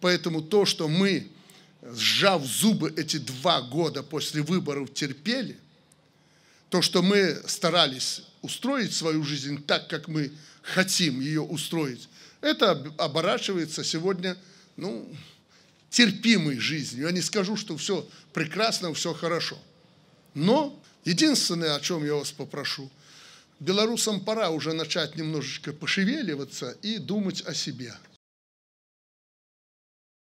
Поэтому то, что мы, сжав зубы эти два года после выборов, терпели, то, что мы старались устроить свою жизнь так, как мы хотим ее устроить, это оборачивается сегодня, ну, терпимой жизнью. Я не скажу, что все прекрасно, все хорошо. Но единственное, о чем я вас попрошу, белорусам пора уже начать немножечко пошевеливаться и думать о себе.